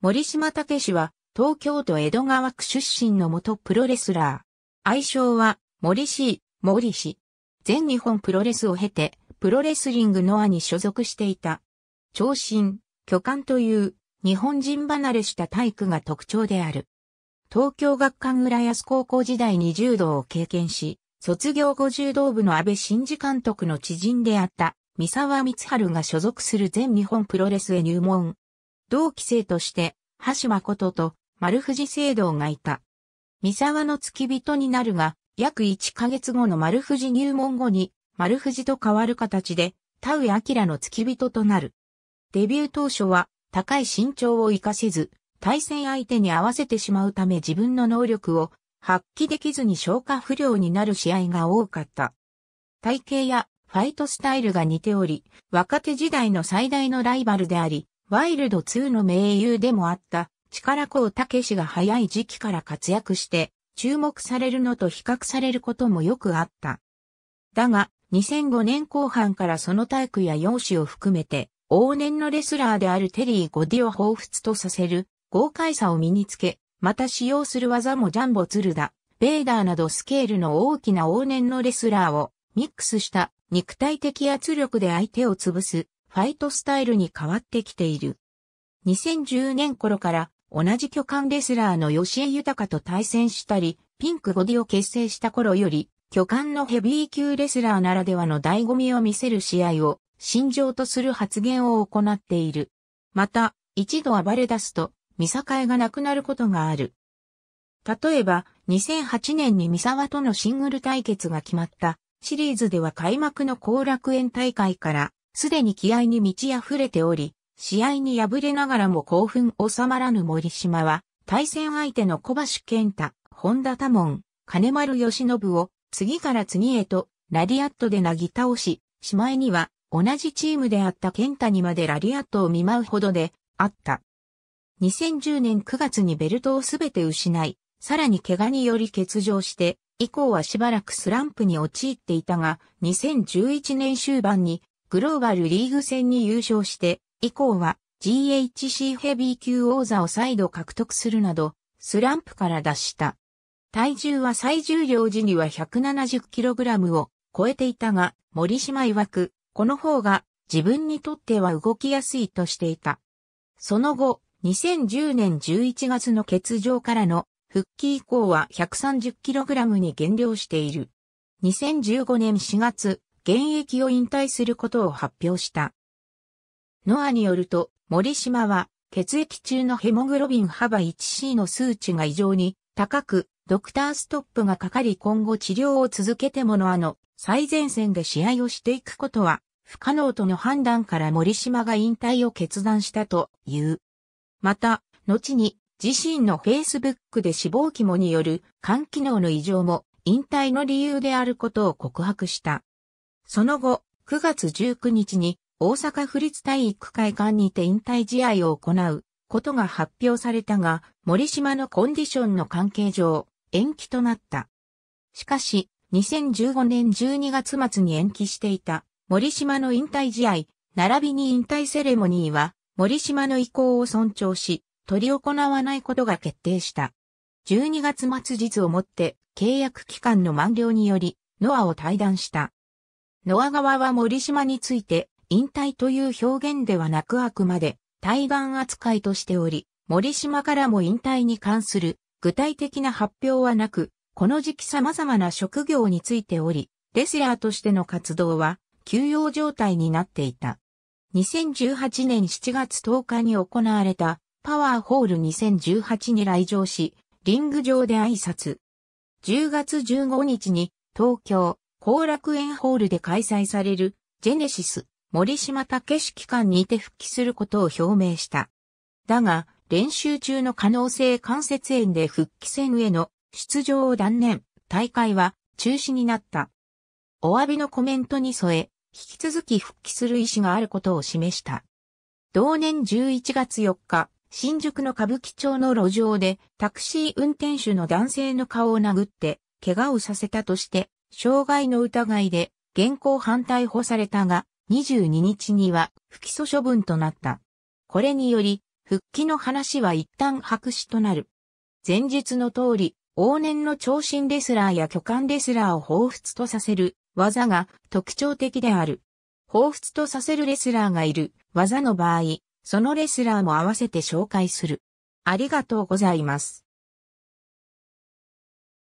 森島武氏は東京都江戸川区出身の元プロレスラー。愛称は森氏、森氏。全日本プロレスを経て、プロレスリングノアに所属していた。長身、巨漢という日本人離れした体育が特徴である。東京学館浦安高校時代に柔道を経験し、卒業後柔道部の安倍晋二監督の知人であった三沢光春が所属する全日本プロレスへ入門。同期生として、橋誠と丸藤聖堂がいた。三沢の付き人になるが、約1ヶ月後の丸藤入門後に、丸藤と変わる形で、田上明の付き人となる。デビュー当初は、高い身長を活かせず、対戦相手に合わせてしまうため自分の能力を発揮できずに消化不良になる試合が多かった。体型やファイトスタイルが似ており、若手時代の最大のライバルであり、ワイルド2の名優でもあった、力子武氏が早い時期から活躍して、注目されるのと比較されることもよくあった。だが、2005年後半からその体育や容姿を含めて、往年のレスラーであるテリー・ゴディを彷彿とさせる、豪快さを身につけ、また使用する技もジャンボ・ツルダ、ベーダーなどスケールの大きな往年のレスラーをミックスした肉体的圧力で相手を潰すファイトスタイルに変わってきている。2010年頃から同じ巨漢レスラーの吉江豊と対戦したり、ピンクボディを結成した頃より、巨漢のヘビー級レスラーならではの醍醐味を見せる試合を、心情とする発言を行っている。また、一度暴れ出すと、見境がなくなることがある。例えば、2008年に三沢とのシングル対決が決まったシリーズでは開幕の後楽園大会からすでに気合に満ち溢れており、試合に敗れながらも興奮収まらぬ森島は、対戦相手の小橋健太、本田多門、金丸義信を、次から次へと、ラリアットでなぎ倒し、しまいには、同じチームであった健太にまでラリアットを見舞うほどで、あった。2010年9月にベルトをすべて失い、さらに怪我により欠場して、以降はしばらくスランプに陥っていたが、2011年終盤にグローバルリーグ戦に優勝して、以降は GHC ヘビー級王座を再度獲得するなど、スランプから脱した。体重は最重量時には 170kg を超えていたが、森島曰く、この方が自分にとっては動きやすいとしていた。その後、2010年11月の欠場からの復帰以降は 130kg に減量している。2015年4月、現役を引退することを発表した。ノアによると、森島は、血液中のヘモグロビン幅 1C の数値が異常に高く、ドクターストップがかかり今後治療を続けてものあの、最前線で試合をしていくことは、不可能との判断から森島が引退を決断したという。また、後に自身の Facebook で死亡規模による肝機能の異常も引退の理由であることを告白した。その後、9月19日に大阪府立体育会館にて引退試合を行うことが発表されたが、森島のコンディションの関係上、延期となった。しかし、2015年12月末に延期していた森島の引退試合、並びに引退セレモニーは、森島の意向を尊重し、取り行わないことが決定した。12月末日をもって、契約期間の満了により、ノアを退団した。ノア側は森島について、引退という表現ではなくあくまで、対岸扱いとしており、森島からも引退に関する具体的な発表はなく、この時期様々な職業についており、レスラーとしての活動は休養状態になっていた。2018年7月10日に行われたパワーホール2018に来場し、リング上で挨拶。10月15日に東京後楽園ホールで開催されるジェネシス森島武史期間にて復帰することを表明した。だが、練習中の可能性関節炎で復帰戦への出場を断念、大会は中止になった。お詫びのコメントに添え、引き続き復帰する意思があることを示した。同年11月4日、新宿の歌舞伎町の路上でタクシー運転手の男性の顔を殴って怪我をさせたとして傷害の疑いで現行犯逮捕されたが、22日には不起訴処分となった。これにより、復帰の話は一旦白紙となる。前述の通り、往年の長身レスラーや巨漢レスラーを彷彿とさせる技が特徴的である。彷彿とさせるレスラーがいる技の場合、そのレスラーも合わせて紹介する。ありがとうございます。